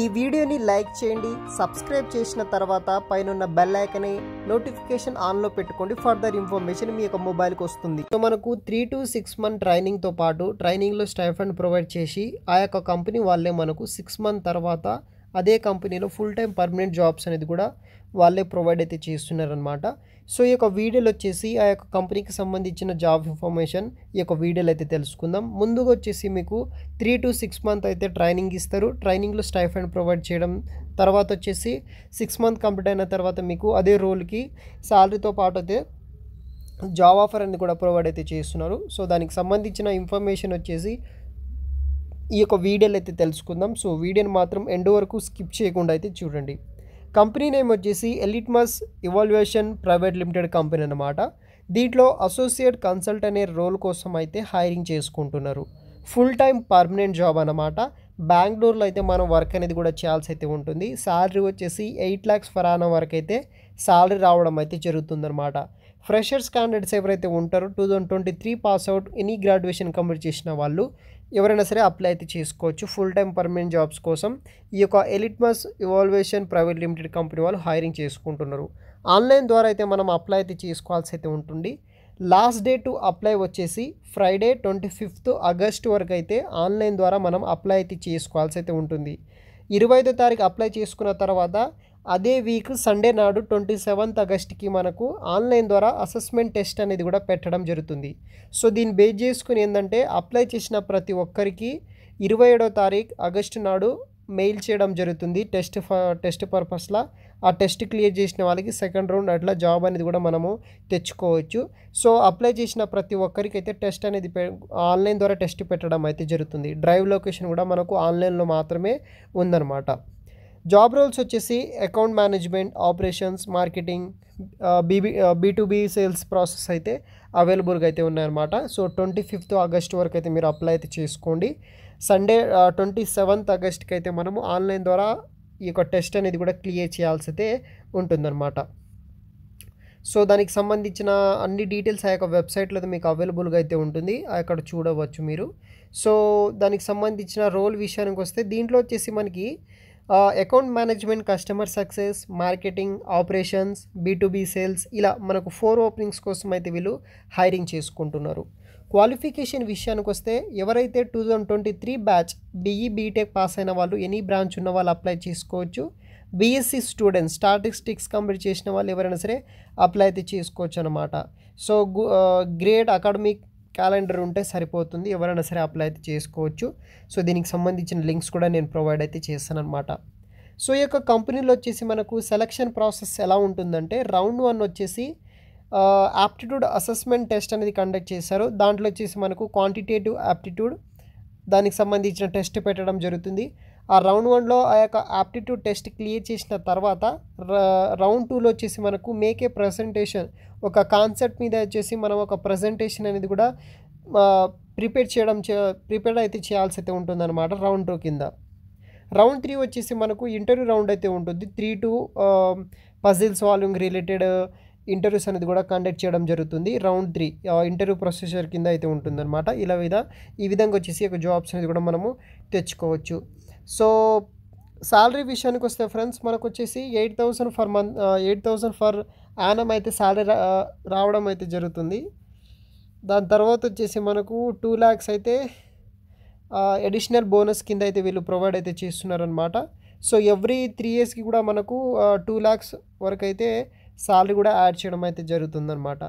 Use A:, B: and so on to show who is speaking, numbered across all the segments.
A: ఈ వీడియోని లైక్ చేయండి సబ్స్క్రైబ్ చేసిన తర్వాత పైన బెల్ ఐకన్ నోటిఫికేషన్ ఆన్లో పెట్టుకోండి ఫర్దర్ ఇన్ఫర్మేషన్ మీ యొక్క మొబైల్కి వస్తుంది సో మనకు త్రీ టు సిక్స్ మంత్ ట్రైనింగ్తో పాటు ట్రైనింగ్లో స్టైఫండ్ ప్రొవైడ్ చేసి ఆ యొక్క కంపెనీ వాళ్ళే మనకు సిక్స్ మంత్ తర్వాత అదే కంపెనీలో ఫుల్ టైం పర్మనెంట్ జాబ్స్ అనేది కూడా వాళ్ళే ప్రొవైడ్ అయితే చేస్తున్నారనమాట సో ఈ యొక్క వీడియోలు వచ్చేసి ఆ యొక్క కంపెనీకి సంబంధించిన జాబ్ ఇన్ఫర్మేషన్ ఈ యొక్క వీడియోలు అయితే తెలుసుకుందాం ముందుగా వచ్చేసి మీకు త్రీ టు సిక్స్ మంత్ అయితే ట్రైనింగ్ ఇస్తారు ట్రైనింగ్లో స్టైఫ్ అండ్ ప్రొవైడ్ చేయడం తర్వాత వచ్చేసి సిక్స్ మంత్ కంప్లీట్ అయిన తర్వాత మీకు అదే రోల్కి శాలరీతో పాటు అయితే జాబ్ ఆఫర్ అనేది కూడా ప్రొవైడ్ అయితే చేస్తున్నారు సో దానికి సంబంధించిన ఇన్ఫర్మేషన్ వచ్చేసి ఈ యొక్క వీడియోలు అయితే తెలుసుకుందాం సో వీడియోని మాత్రం ఎండ్ వరకు స్కిప్ చేయకుండా అయితే చూడండి కంపెనీ నేమ్ వచ్చేసి eLitmus evaluation private limited company అనమాట దీంట్లో అసోసియేట్ కన్సల్ట్ అనే రోల్ కోసం అయితే హైరింగ్ చేసుకుంటున్నారు ఫుల్ టైం పర్మనెంట్ జాబ్ అనమాట బెంగళూరులో అయితే మనం వర్క్ అనేది కూడా చేయాల్సి అయితే ఉంటుంది శాలరీ వచ్చేసి ఎయిట్ ల్యాక్స్ ఫర్ వరకు అయితే శాలరీ రావడం అయితే జరుగుతుందన్నమాట ఫ్రెషర్స్ క్యాండిడేట్స్ ఎవరైతే ఉంటారో two thousand twenty three pass out any graduation complete చేసిన వాళ్ళు ఎవరైనా సరే అప్లై అయితే చేసుకోవచ్చు ఫుల్ టైం పర్మనెంట్ జాబ్స్ కోసం ఈ యొక్క eLitmus evaluation private limited company వాళ్ళు హైరింగ్ చేసుకుంటున్నారు ఆన్లైన్ ద్వారా అయితే మనం అప్లై అయితే చేసుకోవాల్సి అయితే ఉంటుంది లాస్ట్ డే టు అప్లై వచ్చేసి ఫ్రైడే ట్వంటీ ఫిఫ్త్ ఆగస్ట్ వరకు అయితే ఆన్లైన్ ద్వారా మనం అప్లై అయితే చేసుకోవాల్సి అయితే ఉంటుంది ఇరవై ఐదో తారీఖు అప్లై చేసుకున్న తర్వాత అదే వీక్ సండే నాడు ట్వంటీ సెవెంత్ ఆగస్ట్కి మనకు ఆన్లైన్ ద్వారా అసెస్మెంట్ టెస్ట్ అనేది కూడా పెట్టడం జరుగుతుంది సో దీన్ని బేస్ చేసుకుని ఏంటంటే అప్లై చేసిన ప్రతి ఒక్కరికి ఇరవై ఏడో తారీఖు ఆగస్టు నాడు మెయిల్ చేయడం జరుగుతుంది టెస్ట్ టెస్ట్ పర్పస్లో ఆ టెస్ట్ క్లియర్ చేసిన వాళ్ళకి సెకండ్ రౌండ్ అట్లా జాబ్ అనేది కూడా మనము తెచ్చుకోవచ్చు సో అప్లై చేసిన ప్రతి ఒక్కరికి అయితే టెస్ట్ అనేది ఆన్లైన్ ద్వారా టెస్ట్ పెట్టడం అయితే జరుగుతుంది డ్రైవ్ లొకేషన్ కూడా మనకు ఆన్లైన్లో మాత్రమే ఉందన్నమాట జాబ్ రోల్స్ వచ్చేసి account management operations marketing BB B to B sales process అయితే అవైలబుల్గా అయితే ఉన్నాయన్నమాట సో ట్వంటీ ఫిఫ్త్ ఆగస్ట్ వరకు అయితే మీరు అప్లై అయితే చేసుకోండి సండే ట్వంటీ సెవెంత్ ఆగస్ట్కి అయితే మనము ఆన్లైన్ ద్వారా ఈ యొక్క టెస్ట్ అనేది కూడా క్లియర్ చేయాల్సి అయితే ఉంటుందన్నమాట సో దానికి సంబంధించిన అన్ని డీటెయిల్స్ ఆ యొక్క వెబ్సైట్లో అయితే మీకు అవైలబుల్గా అయితే ఉంటుంది అక్కడ చూడవచ్చు మీరు సో దానికి సంబంధించిన రోల్ విషయానికి వస్తే దీంట్లో వచ్చేసి మనకి account management customer success marketing operations B sales ఇలా మనకు ఫోర్ ఓపెనింగ్స్ కోసం అయితే వీళ్ళు హైరింగ్ చేసుకుంటున్నారు క్వాలిఫికేషన్ విషయానికి వస్తే ఎవరైతే two thousand twenty three batch BE BTech pass అయిన వాళ్ళు ఎనీ బ్రాంచ్ ఉన్న వాళ్ళు అప్లై చేసుకోవచ్చు బీఎస్సీ స్టూడెంట్స్ స్టాటిస్టిక్స్ కంప్లీట్ చేసిన వాళ్ళు ఎవరైనా సరే అప్లై అయితే చేసుకోవచ్చు అనమాట సో గ్రేట్ అకాడమిక్ క్యాలెండర్ ఉంటే సరిపోతుంది ఎవరైనా సరే అప్లై అయితే చేసుకోవచ్చు సో దీనికి సంబంధించిన లింక్స్ కూడా నేను ప్రొవైడ్ అయితే చేస్తాను అనమాట సో ఈ యొక్క కంపెనీలో వచ్చేసి మనకు సెలక్షన్ ప్రాసెస్ ఎలా ఉంటుందంటే రౌండ్ వన్ వచ్చేసి యాప్టిట్యూడ్ అసెస్మెంట్ టెస్ట్ అనేది కండక్ట్ చేశారు దాంట్లో వచ్చేసి మనకు క్వాంటిటేటివ్ యాప్టిట్యూడ్ దానికి సంబంధించిన టెస్ట్ పెట్టడం జరుగుతుంది ఆ రౌండ్ వన్లో ఆ యొక్క ఆప్టిట్యూడ్ టెస్ట్ క్లియర్ చేసిన తర్వాత రౌండ్ టూలో వచ్చేసి మనకు మేకే ప్రజెంటేషన్ ఒక కాన్సెప్ట్ మీద వచ్చేసి మనం ఒక ప్రజెంటేషన్ అనేది కూడా ప్రిపేర్ చేయడం ప్రిపేర్ అయితే చేయాల్సి అయితే ఉంటుందన్నమాట రౌండ్ టూ కింద రౌండ్ త్రీ వచ్చేసి మనకు ఇంటర్వ్యూ రౌండ్ అయితే ఉంటుంది three to puzzle solving related interviews అనేది కూడా కండక్ట్ చేయడం జరుగుతుంది రౌండ్ త్రీ ఇంటర్వ్యూ ప్రొసీజర్ కింద అయితే ఉంటుందన్నమాట ఇలా విధ ఈ విధంగా వచ్చేసి ఒక జాబ్స్ అనేది కూడా మనము తెచ్చుకోవచ్చు సో శాలరీ విషయానికి వస్తే ఫ్రెండ్స్ మనకు వచ్చేసి eight thousand per month eight thousand per annum అయితే శాలరీ రావడం అయితే జరుగుతుంది దాని తర్వాత వచ్చేసి మనకు టూ ల్యాక్స్ అయితే అడిషనల్ బోనస్ కింద అయితే వీళ్ళు ప్రొవైడ్ అయితే చేస్తున్నారనమాట సో ఎవ్రీ త్రీ ఇయర్స్కి కూడా మనకు టూ ల్యాక్స్ వరకు అయితే సాలరీ కూడా యాడ్ చేయడం అయితే జరుగుతుందనమాట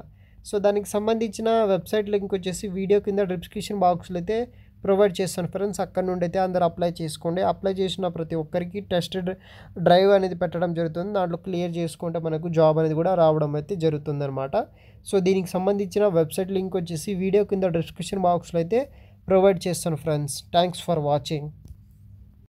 A: సో దానికి సంబంధించిన వెబ్సైట్ లింక్ వచ్చేసి వీడియో కింద డిస్క్రిప్షన్ బాక్స్లో అయితే ప్రొవైడ్ చేస్తాను ఫ్రెండ్స్ అక్కడ నుండి అయితే అందరు అప్లై చేసుకోండి అప్లై చేసిన ప్రతి ఒక్కరికి టెస్ట్ డ్రైవ్ అనేది పెట్టడం జరుగుతుంది దాంట్లో క్లియర్ చేసుకుంటే మనకు జాబ్ అనేది కూడా రావడం అయితే జరుగుతుందనమాట సో దీనికి సంబంధించిన వెబ్సైట్ లింక్ వచ్చేసి వీడియో కింద డిస్క్రిప్షన్ బాక్స్లో అయితే ప్రొవైడ్ చేస్తాను ఫ్రెండ్స్ థ్యాంక్స్ ఫర్ వాచింగ్